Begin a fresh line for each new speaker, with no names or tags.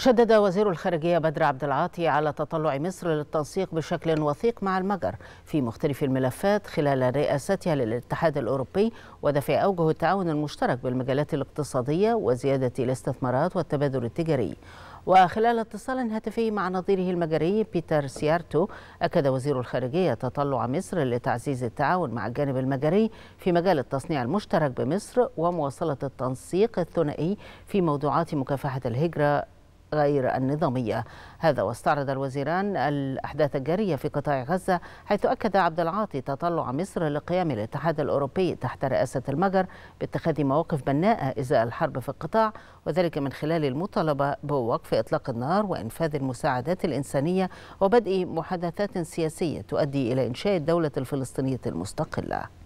شدد وزير الخارجية بدر عبد العاطي على تطلع مصر للتنسيق بشكل وثيق مع المجر في مختلف الملفات خلال رئاستها للاتحاد الأوروبي ودفع أوجه التعاون المشترك بالمجالات الاقتصادية وزيادة الاستثمارات والتبادل التجاري وخلال اتصال هاتفي مع نظيره المجري بيتر سيارتو أكد وزير الخارجية تطلع مصر لتعزيز التعاون مع الجانب المجري في مجال التصنيع المشترك بمصر ومواصلة التنسيق الثنائي في موضوعات مكافحة الهجرة غير النظامية هذا واستعرض الوزيران الأحداث الجارية في قطاع غزة حيث أكد عبد العاطي تطلع مصر لقيام الاتحاد الأوروبي تحت رئاسة المجر باتخاذ مواقف بناءة إزاء الحرب في القطاع وذلك من خلال المطالبة بوقف إطلاق النار وإنفاذ المساعدات الإنسانية وبدء محادثات سياسية تؤدي إلى إنشاء الدولة الفلسطينية المستقلة